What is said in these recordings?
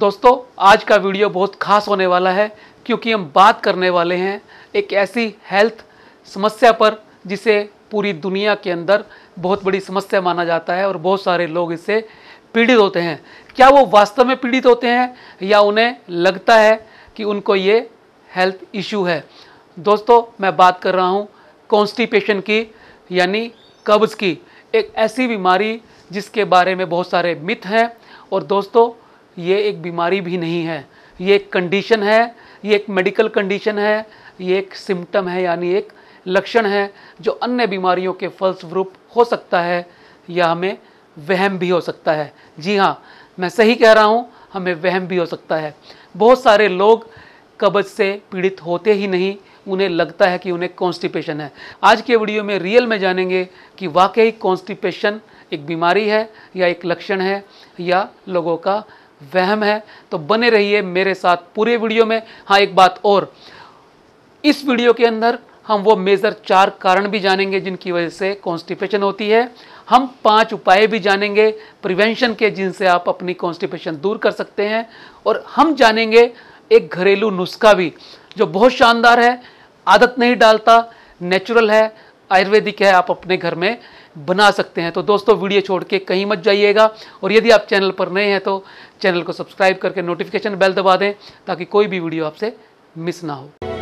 दोस्तों आज का वीडियो बहुत खास होने वाला है क्योंकि हम बात करने वाले हैं एक ऐसी हेल्थ समस्या पर जिसे पूरी दुनिया के अंदर बहुत बड़ी समस्या माना जाता है और बहुत सारे लोग इससे पीड़ित होते हैं क्या वो वास्तव में पीड़ित होते हैं या उन्हें लगता है कि उनको ये हेल्थ इशू है दोस्तों मैं बात कर रहा हूँ कॉन्स्टिपेशन की यानी कब्ज़ की एक ऐसी बीमारी जिसके बारे में बहुत सारे मिथ हैं और दोस्तों ये एक बीमारी भी नहीं है ये एक कंडीशन है ये एक मेडिकल कंडीशन है ये एक सिम्टम है यानी एक लक्षण है जो अन्य बीमारियों के फलस्वरूप हो सकता है या हमें वहम भी हो सकता है जी हाँ मैं सही कह रहा हूँ हमें वहम भी हो सकता है बहुत सारे लोग कब्ज से पीड़ित होते ही नहीं उन्हें लगता है कि उन्हें कॉन्स्टिपेशन है आज के वीडियो में रियल में जानेंगे कि वाकई कॉन्स्टिपेशन एक बीमारी है या एक लक्षण है या लोगों का वहम है तो बने रहिए मेरे साथ पूरे वीडियो में हाँ एक बात और इस वीडियो के अंदर हम वो मेज़र चार कारण भी जानेंगे जिनकी वजह से कॉन्स्टिपेशन होती है हम पांच उपाय भी जानेंगे प्रिवेंशन के जिनसे आप अपनी कॉन्स्टिपेशन दूर कर सकते हैं और हम जानेंगे एक घरेलू नुस्खा भी जो बहुत शानदार है आदत नहीं डालता नेचुरल है आयुर्वेदिक है आप अपने घर में बना सकते हैं तो दोस्तों वीडियो छोड़ के कहीं मत जाइएगा और यदि आप चैनल पर नए हैं तो चैनल को सब्सक्राइब करके नोटिफिकेशन बेल दबा दें ताकि कोई भी वीडियो आपसे मिस ना हो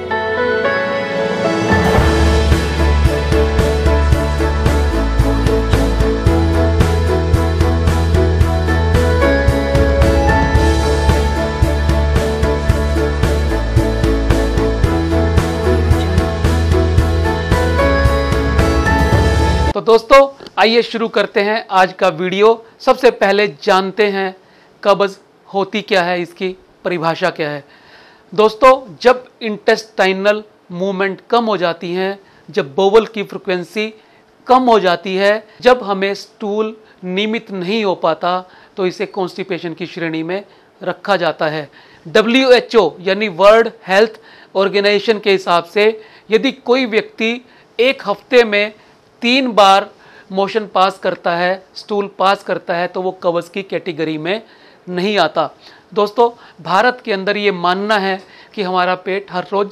आइए शुरू करते हैं आज का वीडियो सबसे पहले जानते हैं कब्ज़ होती क्या है इसकी परिभाषा क्या है दोस्तों जब इंटेस्टाइनल मूवमेंट कम हो जाती हैं जब बोवल की फ्रिक्वेंसी कम हो जाती है जब हमें स्टूल नियमित नहीं हो पाता तो इसे कॉन्स्टिपेशन की श्रेणी में रखा जाता है डब्ल्यू एच ओ यानी वर्ल्ड हेल्थ ऑर्गेनाइजेशन के हिसाब से यदि कोई व्यक्ति एक हफ्ते में तीन बार मोशन पास करता है स्टूल पास करता है तो वो कवच की कैटेगरी में नहीं आता दोस्तों भारत के अंदर ये मानना है कि हमारा पेट हर रोज़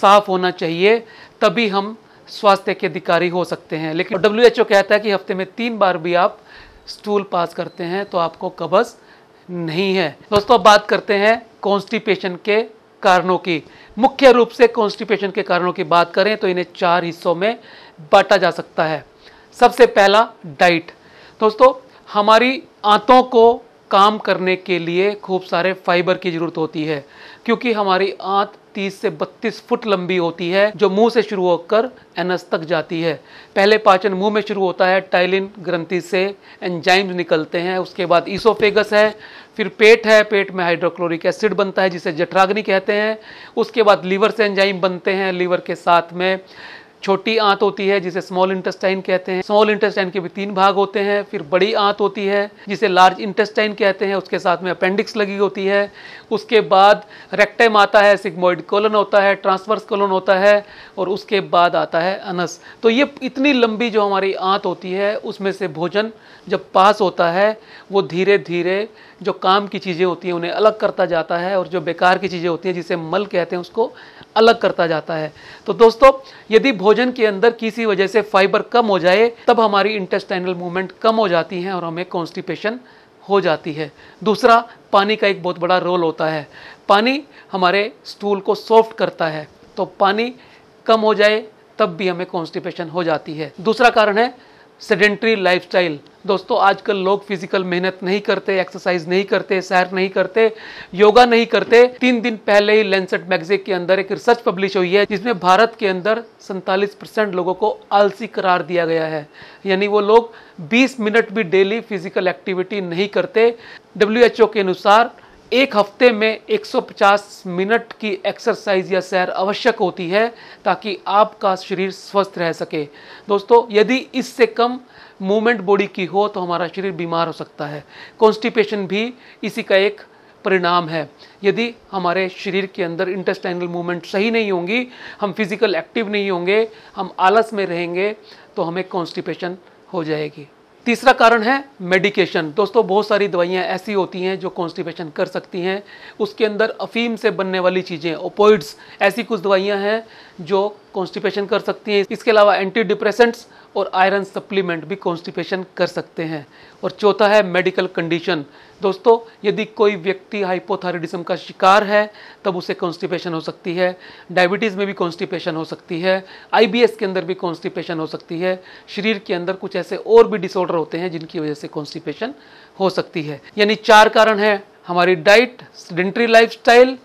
साफ होना चाहिए तभी हम स्वास्थ्य के अधिकारी हो सकते हैं लेकिन डब्ल्यू एच ओ कहता है कि हफ्ते में तीन बार भी आप स्टूल पास करते हैं तो आपको कब्ज़ नहीं है दोस्तों बात करते हैं कॉन्स्टिपेशन के कारणों की मुख्य रूप से कॉन्स्टिपेशन के कारणों की बात करें तो इन्हें चार हिस्सों में बांटा जा सकता है सबसे पहला डाइट दोस्तों हमारी आंतों को काम करने के लिए खूब सारे फाइबर की जरूरत होती है क्योंकि हमारी आंत 30 से 32 फुट लंबी होती है जो मुंह से शुरू होकर एनस तक जाती है पहले पाचन मुंह में शुरू होता है टाइलिन ग्रंथि से एंजाइम्स निकलते हैं उसके बाद ईसोफेगस है फिर पेट है पेट में हाइड्रोक्लोरिक एसिड बनता है जिसे जठराग्नि कहते हैं उसके बाद लीवर से एंजाइम बनते हैं लीवर के साथ में छोटी आंत होती है जिसे स्मॉल इंटेस्टाइन कहते हैं स्मॉल इंटेस्टाइन के भी तीन भाग होते हैं फिर बड़ी आंत होती है जिसे लार्ज इंटेस्टाइन कहते हैं उसके साथ में अपेंडिक्स लगी होती है उसके बाद रेक्टम आता है सिग्मोइड कोलन होता है ट्रांसवर्स कोलन होता है और उसके बाद आता है अनस तो ये इतनी लंबी जो हमारी आंत होती है उसमें से भोजन जब पास होता है वो धीरे धीरे जो काम की चीज़ें होती हैं उन्हें अलग करता जाता है और जो बेकार की चीज़ें होती हैं जिसे मल कहते हैं उसको अलग करता जाता है तो दोस्तों यदि भोजन के अंदर किसी वजह से फाइबर कम हो जाए तब हमारी इंटेस्टाइनल मूवमेंट कम हो जाती है और हमें कॉन्स्टिपेशन हो जाती है दूसरा पानी का एक बहुत बड़ा रोल होता है पानी हमारे स्टूल को सॉफ्ट करता है तो पानी कम हो जाए तब भी हमें कॉन्स्टिपेशन हो जाती है दूसरा कारण है सेडेंट्री लाइफ दोस्तों आजकल लोग फिजिकल मेहनत नहीं करते एक्सरसाइज नहीं करते सैर नहीं करते योगा नहीं करते तीन दिन पहले ही लेंसेट मैगजीन के अंदर एक रिसर्च पब्लिश हुई है जिसमें भारत के अंदर सैंतालीस परसेंट लोगों को आलसी करार दिया गया है यानी वो लोग 20 मिनट भी डेली फिजिकल एक्टिविटी नहीं करते डब्ल्यू के अनुसार एक हफ्ते में 150 मिनट की एक्सरसाइज या सैर आवश्यक होती है ताकि आपका शरीर स्वस्थ रह सके दोस्तों यदि इससे कम मूवमेंट बॉडी की हो तो हमारा शरीर बीमार हो सकता है कॉन्स्टिपेशन भी इसी का एक परिणाम है यदि हमारे शरीर के अंदर इंटेस्टाइनल मूवमेंट सही नहीं होंगी हम फिज़िकल एक्टिव नहीं होंगे हम आलस में रहेंगे तो हमें कॉन्स्टिपेशन हो जाएगी तीसरा कारण है मेडिकेशन दोस्तों बहुत सारी दवाइयाँ ऐसी होती हैं जो कॉन्स्टिपेशन कर सकती हैं उसके अंदर अफीम से बनने वाली चीज़ें ओपोइड्स ऐसी कुछ दवाइयाँ हैं जो कॉन्स्टिपेशन कर सकती हैं इसके अलावा एंटी डिप्रेसेंट्स और आयरन सप्लीमेंट भी कॉन्स्टिपेशन कर सकते हैं और चौथा है मेडिकल कंडीशन दोस्तों यदि कोई व्यक्ति हाइपोथायरॉयडिज्म का शिकार है तब उसे कॉन्स्टिपेशन हो सकती है डायबिटीज़ में भी कॉन्स्टिपेशन हो सकती है आईबीएस के अंदर भी कॉन्स्टिपेशन हो सकती है शरीर के अंदर कुछ ऐसे और भी डिसऑर्डर होते हैं जिनकी वजह से कॉन्स्टिपेशन हो सकती है यानी चार कारण हैं हमारी डाइट सेडेंट्री लाइफस्टाइल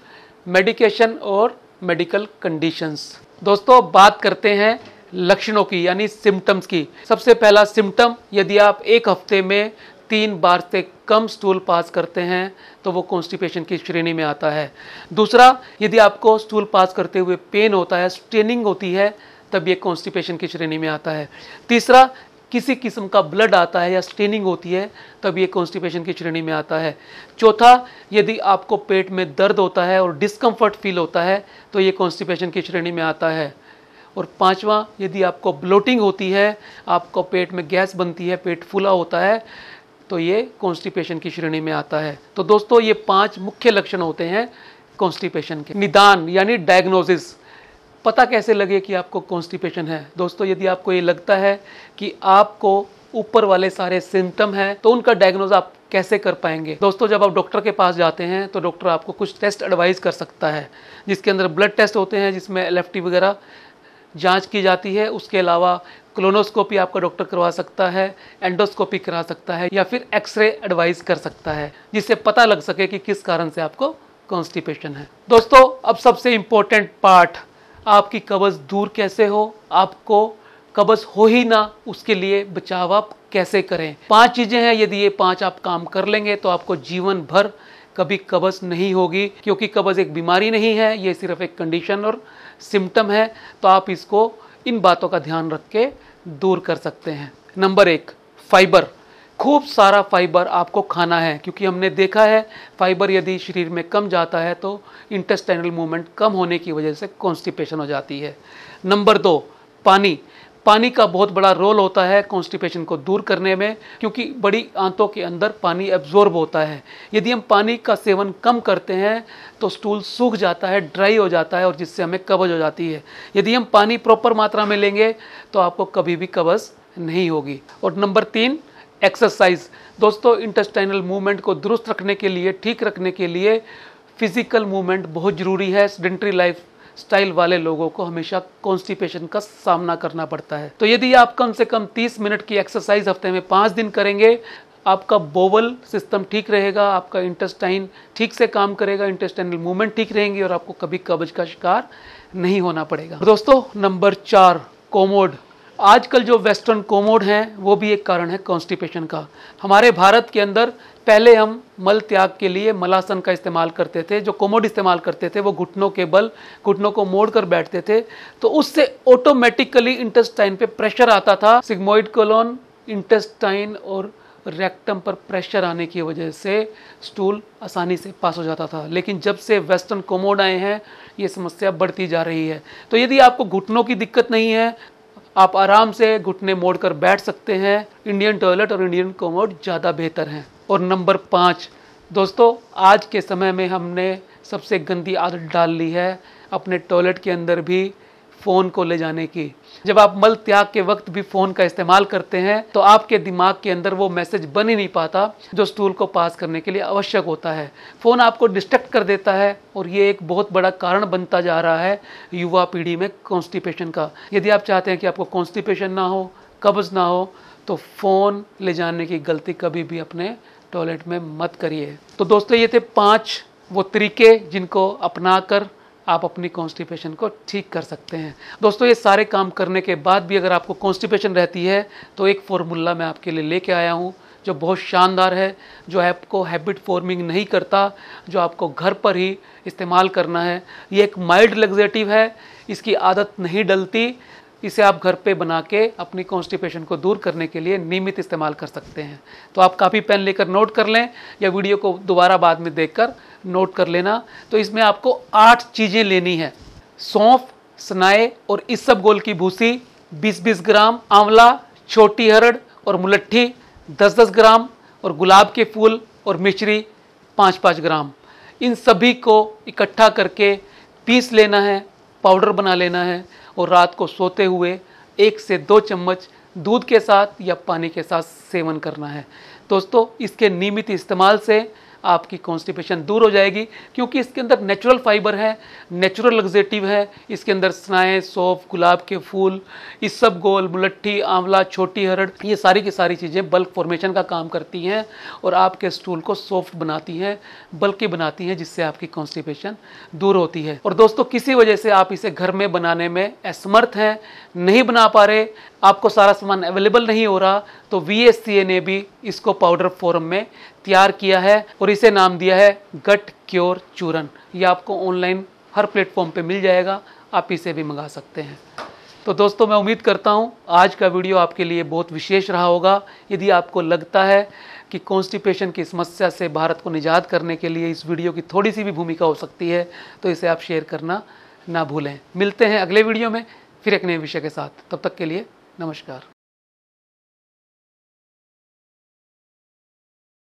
मेडिकेशन और मेडिकल कंडीशंस दोस्तों बात करते हैं लक्षणों की यानी सिम्टम्स की सबसे पहला सिम्टम यदि आप एक हफ्ते में तीन बार से कम स्टूल पास करते हैं तो वो कॉन्स्टिपेशन की श्रेणी में आता है दूसरा यदि आपको स्टूल पास करते हुए पेन होता है स्ट्रेनिंग होती है तब ये कॉन्स्टिपेशन की श्रेणी में आता है तीसरा किसी किस्म का ब्लड आता है या स्टेनिंग होती है तब ये कॉन्स्टिपेशन की श्रेणी में आता है चौथा यदि आपको पेट में दर्द होता है और डिस्कम्फर्ट फील होता है तो ये कॉन्स्टिपेशन की श्रेणी में आता है और पांचवा यदि आपको ब्लोटिंग होती है आपको पेट में गैस बनती है पेट फूला होता है तो ये कॉन्स्टिपेशन की श्रेणी में आता है तो दोस्तों ये पांच मुख्य लक्षण होते हैं कॉन्स्टिपेशन के निदान यानी डायग्नोसिस पता कैसे लगे कि आपको कॉन्स्टिपेशन है दोस्तों यदि आपको ये लगता है कि आपको ऊपर वाले सारे सिम्टम हैं तो उनका डायग्नोज आप कैसे कर पाएंगे दोस्तों जब आप डॉक्टर के पास जाते हैं तो डॉक्टर आपको कुछ टेस्ट एडवाइस कर सकता है जिसके अंदर ब्लड टेस्ट होते हैं जिसमें एल वगैरह जांच की जाती है उसके अलावा क्लोनोस्कोपी आपका डॉक्टर करवा सकता है एंडोस्कोपी करा सकता है या फिर एक्सरे एडवाइस कर सकता है जिससे पता लग सके कि किस कारण से आपको कॉन्स्टिपेशन है दोस्तों अब सबसे इम्पोर्टेंट पार्ट आपकी कब्ज़ दूर कैसे हो आपको कब्ज़ हो ही ना उसके लिए बचाव आप कैसे करें पांच चीज़ें हैं यदि ये पांच आप काम कर लेंगे तो आपको जीवन भर कभी कब्ज़ नहीं होगी क्योंकि कब्ज़ एक बीमारी नहीं है ये सिर्फ एक कंडीशन और सिम्टम है तो आप इसको इन बातों का ध्यान रख के दूर कर सकते हैं नंबर एक फाइबर खूब सारा फाइबर आपको खाना है क्योंकि हमने देखा है फाइबर यदि शरीर में कम जाता है तो इंटेस्टाइनल मूवमेंट कम होने की वजह से कॉन्स्टिपेशन हो जाती है नंबर दो पानी पानी का बहुत बड़ा रोल होता है कॉन्स्टिपेशन को दूर करने में क्योंकि बड़ी आंतों के अंदर पानी एब्जॉर्ब होता है यदि हम पानी का सेवन कम करते हैं तो स्टूल सूख जाता है ड्राई हो जाता है और जिससे हमें कब्ज हो जाती है यदि हम पानी प्रॉपर मात्रा में लेंगे तो आपको कभी भी कब्ज नहीं होगी और नंबर तीन एक्सरसाइज दोस्तों इंटेस्टाइनल मूवमेंट को दुरुस्त रखने के लिए ठीक रखने के लिए फिजिकल मूवमेंट बहुत ज़रूरी है सेडेंट्री लाइफ स्टाइल वाले लोगों को हमेशा कॉन्स्टिपेशन का सामना करना पड़ता है तो यदि आप कम से कम 30 मिनट की एक्सरसाइज हफ्ते में पाँच दिन करेंगे आपका बोवल सिस्टम ठीक रहेगा आपका इंटेस्टाइन ठीक से काम करेगा इंटेस्टाइनल मूवमेंट ठीक रहेंगी और आपको कभी कब्ज का शिकार नहीं होना पड़ेगा दोस्तों नंबर चार कोमोड आजकल जो वेस्टर्न कोमोड हैं वो भी एक कारण है कॉन्स्टिपेशन का हमारे भारत के अंदर पहले हम मल त्याग के लिए मलासन का इस्तेमाल करते थे जो कोमोड इस्तेमाल करते थे वो घुटनों के बल घुटनों को मोड़ कर बैठते थे तो उससे ऑटोमेटिकली इंटेस्टाइन पे प्रेशर आता था सिग्मोइड कोलोन इंटेस्टाइन और रेक्टम पर प्रेशर आने की वजह से स्टूल आसानी से पास हो जाता था लेकिन जब से वेस्टर्न कोमोड आए हैं ये समस्या बढ़ती जा रही है तो यदि आपको घुटनों की दिक्कत नहीं है आप आराम से घुटने मोड़ कर बैठ सकते हैं इंडियन टॉयलेट और इंडियन कमोड ज़्यादा बेहतर हैं और नंबर पाँच दोस्तों आज के समय में हमने सबसे गंदी आदत डाल ली है अपने टॉयलेट के अंदर भी फ़ोन को ले जाने की जब आप मल त्याग के वक्त भी फ़ोन का इस्तेमाल करते हैं तो आपके दिमाग के अंदर वो मैसेज बन ही नहीं पाता जो स्टूल को पास करने के लिए आवश्यक होता है फ़ोन आपको डिस्ट्रक्ट कर देता है और ये एक बहुत बड़ा कारण बनता जा रहा है युवा पीढ़ी में कॉन्स्टिपेशन का यदि आप चाहते हैं कि आपको कॉन्स्टिपेशन ना हो कब्ज़ ना हो तो फ़ोन ले जाने की गलती कभी भी अपने टॉयलेट में मत करिए तो दोस्तों ये थे पाँच वो तरीके जिनको अपना कर आप अपनी कॉन्स्टिपेशन को ठीक कर सकते हैं दोस्तों ये सारे काम करने के बाद भी अगर आपको कॉन्स्टिपेशन रहती है तो एक फॉर्मूला मैं आपके लिए लेके आया हूँ जो बहुत शानदार है जो आपको हैबिट फॉर्मिंग नहीं करता जो आपको घर पर ही इस्तेमाल करना है ये एक माइल्ड लग्जेटिव है इसकी आदत नहीं डलती इसे आप घर पे बना के अपनी कॉन्स्टिपेशन को दूर करने के लिए नियमित इस्तेमाल कर सकते हैं तो आप कापी पेन लेकर नोट कर लें या वीडियो को दोबारा बाद में देख कर नोट कर लेना तो इसमें आपको आठ चीज़ें लेनी है सौंफ स्नाए और इस गोल की भूसी बीस बीस ग्राम आंवला छोटी हरड़ और मुलट्ठी दस दस ग्राम और गुलाब के फूल और मिश्री पाँच पाँच ग्राम इन सभी को इकट्ठा करके पीस लेना है पाउडर बना लेना है और रात को सोते हुए एक से दो चम्मच दूध के साथ या पानी के साथ सेवन करना है दोस्तों इसके नियमित इस्तेमाल से आपकी कॉन्स्टिपेशन दूर हो जाएगी क्योंकि इसके अंदर नेचुरल फाइबर है नेचुरल लग्जेटिव है इसके अंदर स्नाए सौफ गुलाब के फूल इस सब गोल मुलट्ठी आंवला छोटी हरड़ ये सारी की सारी चीज़ें बल्क फॉर्मेशन का काम करती हैं और आपके स्टूल को सॉफ्ट बनाती हैं बल्कि बनाती हैं जिससे आपकी कॉन्स्टिपेशन दूर होती है और दोस्तों किसी वजह से आप इसे घर में बनाने में असमर्थ हैं नहीं बना पा रहे आपको सारा सामान अवेलेबल नहीं हो रहा तो वी ने भी इसको पाउडर फॉर्म में तैयार किया है और इसे नाम दिया है गट क्योर चूरन ये आपको ऑनलाइन हर प्लेटफॉर्म पे मिल जाएगा आप इसे भी मंगा सकते हैं तो दोस्तों मैं उम्मीद करता हूँ आज का वीडियो आपके लिए बहुत विशेष रहा होगा यदि आपको लगता है कि कॉन्स्टिपेशन की समस्या से भारत को निजात करने के लिए इस वीडियो की थोड़ी सी भी भूमिका हो सकती है तो इसे आप शेयर करना ना भूलें मिलते हैं अगले वीडियो में फिर एक नए विषय के साथ तब तक के लिए नमस्कार